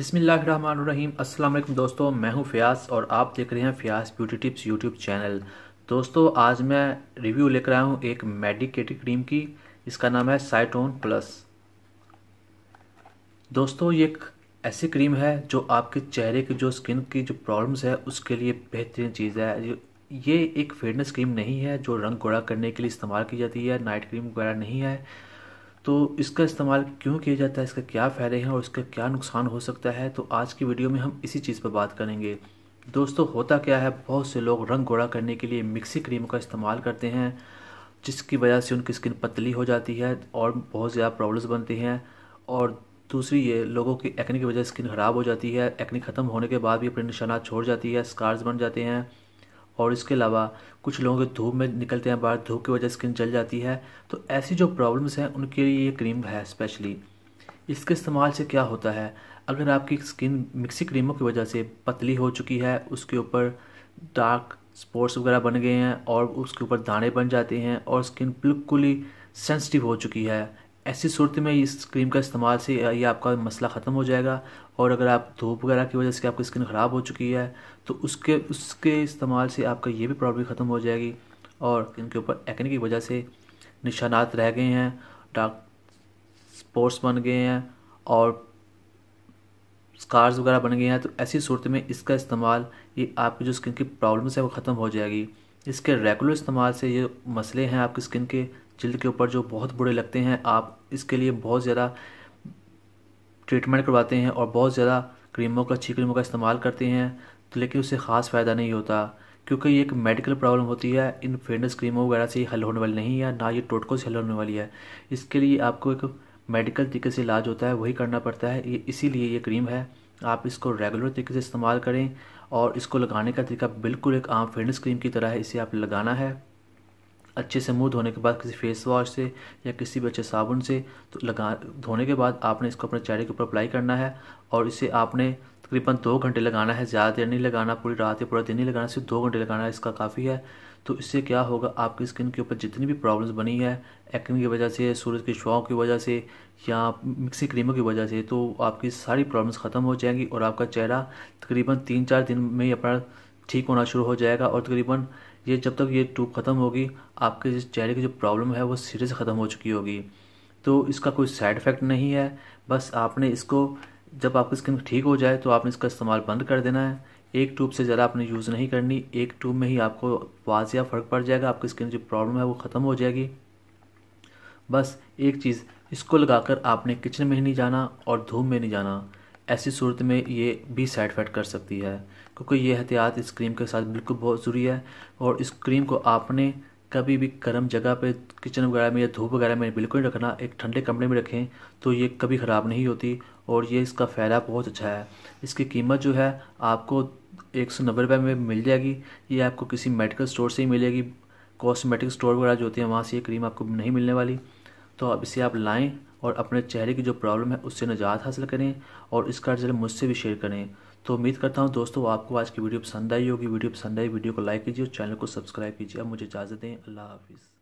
बिसमीम अस्सलाम वालेकुम दोस्तों मैं हूं फ़यास और आप देख रहे हैं Fayas beauty tips YouTube channel दोस्तों आज मैं रिव्यू लेकर आया हूं एक मेडिकेटिव क्रीम की इसका नाम है साइटोन प्लस दोस्तों ये एक ऐसी क्रीम है जो आपके चेहरे की जो स्किन की जो प्रॉब्लम्स है उसके लिए बेहतरीन चीज़ है ये एक फेयरनेस क्रीम नहीं है जो रंग गोड़ा करने के लिए इस्तेमाल की जाती है नाइट क्रीम वगैरह नहीं है तो इसका इस्तेमाल क्यों किया जाता है इसका क्या फ़ायदे हैं और इसका क्या नुकसान हो सकता है तो आज की वीडियो में हम इसी चीज़ पर बात करेंगे दोस्तों होता क्या है बहुत से लोग रंग गोड़ा करने के लिए मिक्सी क्रीम का इस्तेमाल करते हैं जिसकी वजह से उनकी स्किन पतली हो जाती है और बहुत ज़्यादा प्रॉब्लम्स बनती हैं और दूसरी ये लोगों की एक्ने की वजह से स्किन ख़राब हो जाती है एक्ने ख़त्म होने के बाद भी अपने निशाना छोड़ जाती है स्कार्स बन जाते हैं और इसके अलावा कुछ लोगों के धूप में निकलते हैं बाहर धूप की वजह स्किन जल जाती है तो ऐसी जो प्रॉब्लम्स हैं उनके लिए ये क्रीम है स्पेशली इसके इस्तेमाल से क्या होता है अगर आपकी स्किन मिक्सी क्रीमों की वजह से पतली हो चुकी है उसके ऊपर डार्क स्पॉट्स वगैरह बन गए हैं और उसके ऊपर दाने बन जाते हैं और स्किन बिल्कुल ही सेंसिटिव हो चुकी है ऐसी सूरत में इस क्रीम का इस्तेमाल से ये आपका मसला ख़त्म हो जाएगा और अगर आप धूप वगैरह की वजह से आपकी स्किन ख़राब हो चुकी है तो उसके उसके इस्तेमाल से आपका ये भी प्रॉब्लम ख़त्म हो जाएगी और इनके ऊपर एक्ने की वजह से निशानात रह गए हैं डार्क स्पोर्ट्स बन गए हैं और स्कार्स वगैरह बन गए हैं तो ऐसी सूरत में इसका इस्तेमाल ये आपकी जो स्किन की प्रॉब्लम्स है वो ख़त्म हो जाएगी इसके रेगुलर इस्तेमाल से ये मसले हैं आपकी स्किन के जिल्द के ऊपर जो बहुत बुरे लगते हैं आप इसके लिए बहुत ज़्यादा ट्रीटमेंट करवाते हैं और बहुत ज़्यादा क्रीमों का अच्छी क्रीमों का इस्तेमाल करते हैं तो लेकिन उससे ख़ास फ़ायदा नहीं होता क्योंकि ये एक मेडिकल प्रॉब्लम होती है इन फेयरनेस क्रीमों वगैरह से हल होने वाली नहीं है ना ये टोटको से हल होने वाली है इसके लिए आपको एक मेडिकल तरीके से इलाज होता है वही करना पड़ता है ये इसीलिए ये क्रीम है आप इसको रेगुलर तरीके से इस्तेमाल करें और इसको लगाने का तरीका बिल्कुल एक आम फेयरनेस क्रीम की तरह है इसे आप लगाना है अच्छे से मुंह धोने के बाद किसी फेस वॉश से या किसी भी अच्छे साबुन से तो लगा धोने के बाद आपने इसको अपने चेहरे के ऊपर अप्लाई करना है और इसे आपने तकरीबन दो घंटे लगाना है ज़्यादा देर नहीं लगाना पूरी रात या पूरा दिन नहीं लगाना सिर्फ दो घंटे लगाना है इसका काफ़ी है तो इससे क्या होगा आपकी स्किन के ऊपर जितनी भी प्रॉब्लम्स बनी है एक्ने की वजह से सूरज के शौक की वजह से या मिक्सी क्रीमों की वजह से तो आपकी सारी प्रॉब्लम्स ख़त्म हो जाएंगी और आपका चेहरा तकरीबन तीन चार दिन में ही अपना ठीक होना शुरू हो जाएगा और तकरीबन ये जब तक ये ट्यूब ख़त्म होगी आपके जिस चेहरे की जो प्रॉब्लम है वो सिरे से ख़त्म हो चुकी होगी तो इसका कोई साइड इफ़ेक्ट नहीं है बस आपने इसको जब आपकी स्किन ठीक हो जाए तो आपने इसका इस्तेमाल बंद कर देना है एक ट्यूब से ज़्यादा आपने यूज़ नहीं करनी एक ट्यूब में ही आपको वाजिया फ़र्क पड़ जाएगा आपकी स्किन जो प्रॉब्लम है वो ख़त्म हो जाएगी बस एक चीज़ इसको लगाकर आपने किचन में ही नहीं जाना और धूप में नहीं जाना ऐसी सूरत में ये भी साइड इफेक्ट कर सकती है क्योंकि ये एहतियात इस क्रीम के साथ बिल्कुल बहुत ज़रूरी है और इस क्रीम को आपने कभी भी गर्म जगह पे किचन वगैरह में या धूप वगैरह में बिल्कुल नहीं रखना एक ठंडे कमरे में रखें तो ये कभी ख़राब नहीं होती और ये इसका फ़ायदा बहुत अच्छा है इसकी कीमत जो है आपको एक सौ नब्बे रुपये में मिल जाएगी ये आपको किसी मेडिकल स्टोर से ही मिलेगी कॉस्मेटिक स्टोर वगैरह जो होती है वहाँ से ये क्रीम आपको नहीं मिलने वाली तो अब इसे आप लाएँ और अपने चेहरे की जो प्रॉब्लम है उससे निजात हासिल करें और इसका रिजल्ट मुझसे भी शेयर करें तो उम्मीद करता हूँ दोस्तों आपको आज की वीडियो पसंद आई होगी वीडियो पसंद आई वीडियो को लाइक कीजिए और चैनल को सब्सक्राइब कीजिए अब मुझे इजाज़त दें अल्लाह हाफिज़